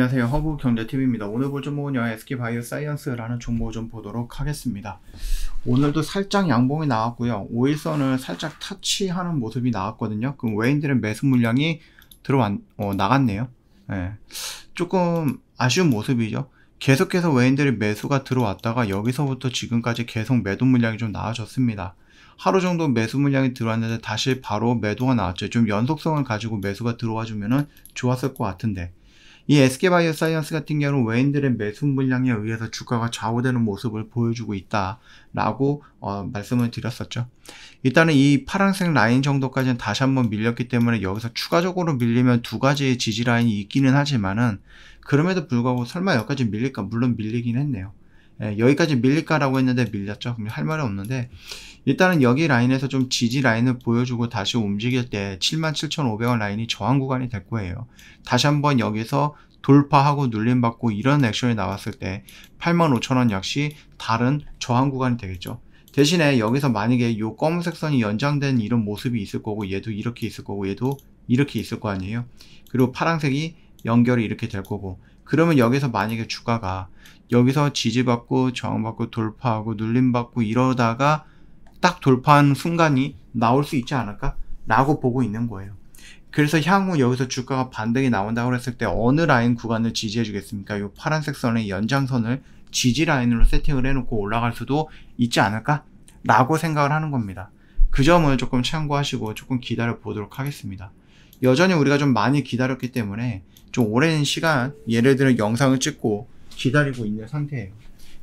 안녕하세요. 허브경제TV입니다. 오늘 볼 종목은 요 SK바이오 사이언스라는 종목 좀 보도록 하겠습니다. 오늘도 살짝 양봉이 나왔고요. 5일선을 살짝 터치하는 모습이 나왔거든요. 그럼 외인들은 매수 물량이 들어왔, 어, 나갔네요. 네. 조금 아쉬운 모습이죠. 계속해서 외인들이 매수가 들어왔다가 여기서부터 지금까지 계속 매도 물량이 좀 나아졌습니다. 하루 정도 매수 물량이 들어왔는데 다시 바로 매도가 나왔죠. 좀 연속성을 가지고 매수가 들어와 주면 좋았을 것 같은데 이 SK바이오사이언스 같은 경우는 외인들의 매수 물량에 의해서 주가가 좌우되는 모습을 보여주고 있다라고 어, 말씀을 드렸었죠. 일단은 이 파란색 라인 정도까지는 다시 한번 밀렸기 때문에 여기서 추가적으로 밀리면 두 가지의 지지 라인이 있기는 하지만은 그럼에도 불구하고 설마 여기까지 밀릴까? 물론 밀리긴 했네요. 예, 여기까지 밀릴까라고 했는데 밀렸죠. 그럼 할말이 없는데 일단은 여기 라인에서 좀 지지 라인을 보여주고 다시 움직일 때 77,500원 라인이 저항 구간이 될 거예요. 다시 한번 여기서 돌파하고 눌림받고 이런 액션이 나왔을 때 85,000원 역시 다른 저항 구간이 되겠죠. 대신에 여기서 만약에 이 검은색 선이 연장된 이런 모습이 있을 거고 얘도 이렇게 있을 거고 얘도 이렇게 있을 거 아니에요. 그리고 파란색이 연결이 이렇게 될 거고 그러면 여기서 만약에 주가가 여기서 지지받고 저항받고 돌파하고 눌림받고 이러다가 딱 돌파한 순간이 나올 수 있지 않을까? 라고 보고 있는 거예요. 그래서 향후 여기서 주가가 반등이 나온다고 했을 때 어느 라인 구간을 지지해 주겠습니까? 이 파란색 선의 연장선을 지지 라인으로 세팅을 해놓고 올라갈 수도 있지 않을까? 라고 생각을 하는 겁니다. 그 점을 조금 참고하시고 조금 기다려 보도록 하겠습니다. 여전히 우리가 좀 많이 기다렸기 때문에 좀 오랜 시간 예를 들어 영상을 찍고 기다리고 있는 상태예요.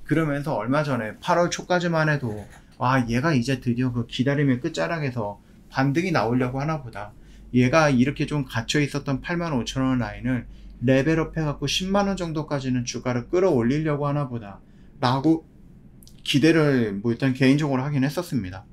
그러면서 얼마 전에 8월 초까지만 해도 와 아, 얘가 이제 드디어 그 기다림의 끝자락에서 반등이 나오려고 하나 보다. 얘가 이렇게 좀 갇혀 있었던 85,000원 라인을 레벨업 해갖고 10만원 정도까지는 주가를 끌어올리려고 하나 보다 라고 기대를 뭐 일단 개인적으로 하긴 했었습니다.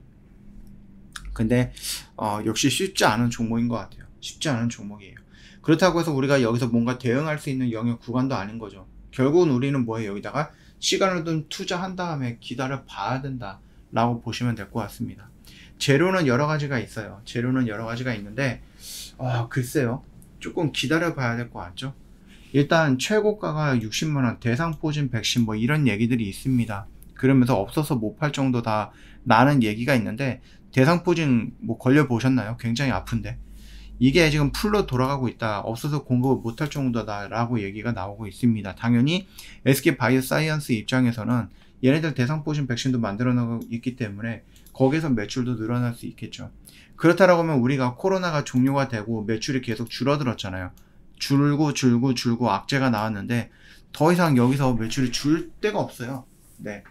근데 어, 역시 쉽지 않은 종목인 것 같아요. 쉽지 않은 종목이에요. 그렇다고 해서 우리가 여기서 뭔가 대응할 수 있는 영역 구간도 아닌 거죠. 결국은 우리는 뭐예요 여기다가 시간을 좀 투자한 다음에 기다려 봐야 된다라고 보시면 될 것 같습니다. 재료는 여러 가지가 있어요. 재료는 여러 가지가 있는데 아 글쎄요. 조금 기다려 봐야 될 것 같죠? 일단 최고가가 60만 원, 대상포진 백신 뭐 이런 얘기들이 있습니다. 그러면서 없어서 못 팔 정도 다 나는 얘기가 있는데 대상포진 뭐 걸려 보셨나요? 굉장히 아픈데. 이게 지금 풀로 돌아가고 있다. 없어서 공급을 못 할 정도다라고 얘기가 나오고 있습니다. 당연히 SK 바이오사이언스 입장에서는 얘네들 대상포진 백신도 만들어 놓고 있기 때문에 거기서 매출도 늘어날 수 있겠죠. 그렇다라고 하면 우리가 코로나가 종료가 되고 매출이 계속 줄어들었잖아요. 줄고 줄고 줄고 악재가 나왔는데 더 이상 여기서 매출이 줄 데가 없어요. 네.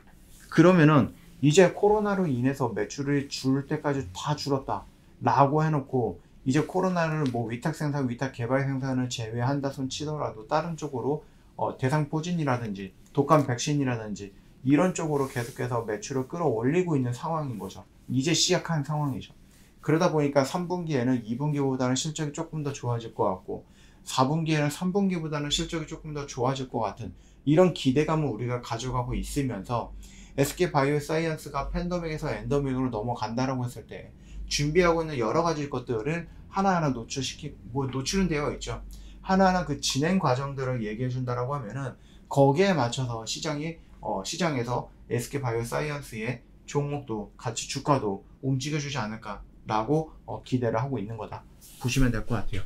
그러면은 이제 코로나로 인해서 매출이 줄 때까지 다 줄었다. 라고 해놓고 이제 코로나를 뭐 위탁 생산, 위탁 개발 생산을 제외한다 손 치더라도 다른 쪽으로 어, 대상 포진이라든지 독감 백신이라든지 이런 쪽으로 계속해서 매출을 끌어올리고 있는 상황인 거죠. 이제 시작한 상황이죠. 그러다 보니까 3분기에는 2분기보다는 실적이 조금 더 좋아질 것 같고 4분기에는 3분기보다는 실적이 조금 더 좋아질 것 같은 이런 기대감을 우리가 가져가고 있으면서 SK 바이오사이언스가 팬더믹에서 엔더믹으로 넘어간다라고 했을 때 준비하고 있는 여러 가지 것들을 하나하나 노출시키 뭐 노출은 되어 있죠. 하나하나 그 진행 과정들을 얘기해 준다라고 하면은 거기에 맞춰서 시장이 어, 시장에서 SK 바이오사이언스의 종목도 같이 주가도 움직여주지 않을까라고 어, 기대를 하고 있는 거다 보시면 될 것 같아요.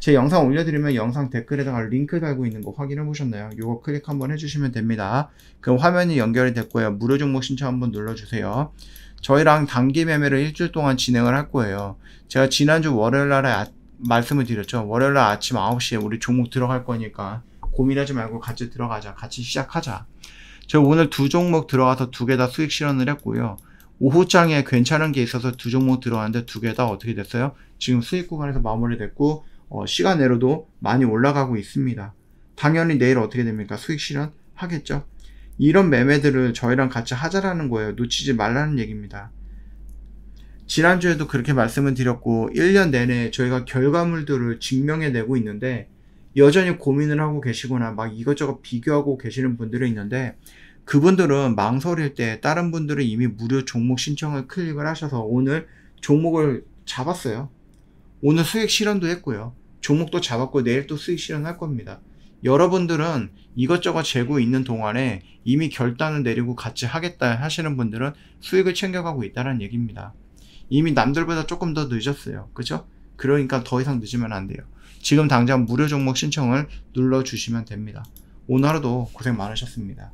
제 영상 올려드리면 영상 댓글에다가 링크 달고 있는 거 확인해 보셨나요? 이거 클릭 한번 해주시면 됩니다. 그럼 화면이 연결이 됐고요. 무료 종목 신청 한번 눌러주세요. 저희랑 단기 매매를 일주일 동안 진행을 할 거예요. 제가 지난주 월요일 날에 아, 말씀을 드렸죠. 월요일 날 아침 9시에 우리 종목 들어갈 거니까 고민하지 말고 같이 들어가자. 같이 시작하자. 저 오늘 두 종목 들어와서 두 개 다 수익 실현을 했고요. 오후장에 괜찮은 게 있어서 두 종목 들어왔는데 두 개 다 어떻게 됐어요? 지금 수익 구간에서 마무리됐고 어, 시간 내로도 많이 올라가고 있습니다. 당연히 내일 어떻게 됩니까? 수익 실현 하겠죠. 이런 매매들을 저희랑 같이 하자라는 거예요. 놓치지 말라는 얘기입니다. 지난주에도 그렇게 말씀을 드렸고 1년 내내 저희가 결과물들을 증명해내고 있는데 여전히 고민을 하고 계시거나 막 이것저것 비교하고 계시는 분들이 있는데 그분들은 망설일 때 다른 분들은 이미 무료 종목 신청을 클릭을 하셔서 오늘 종목을 잡았어요. 오늘 수익 실현도 했고요. 종목도 잡았고 내일 또 수익 실현할 겁니다. 여러분들은 이것저것 재고 있는 동안에 이미 결단을 내리고 같이 하겠다 하시는 분들은 수익을 챙겨가고 있다는 얘기입니다. 이미 남들보다 조금 더 늦었어요. 그죠? 그러니까 더 이상 늦으면 안 돼요. 지금 당장 무료 종목 신청을 눌러주시면 됩니다. 오늘 하루도 고생 많으셨습니다.